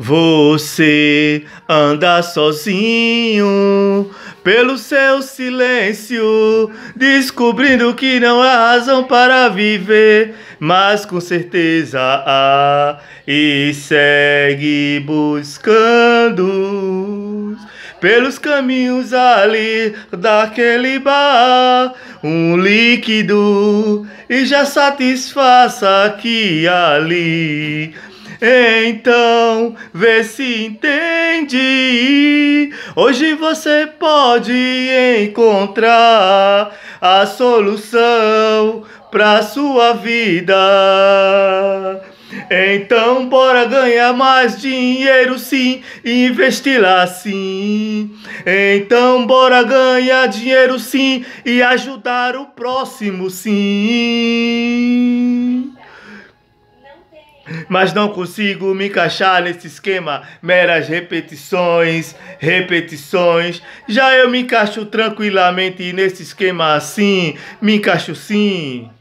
Você anda sozinho pelo seu silêncio, descobrindo que não há razão para viver, mas com certeza há e segue buscando pelos caminhos ali daquele bar um líquido e já satisfaça aqui ali então, vê se entende. Hoje você pode encontrar a solução para sua vida. Então bora ganhar mais dinheiro sim, investir lá sim. Então bora ganhar dinheiro sim e ajudar o próximo sim mas não consigo me encaixar nesse esquema. Meras repetições, repetições. Já eu me encaixo tranquilamente nesse esquema assim, me encaixo sim.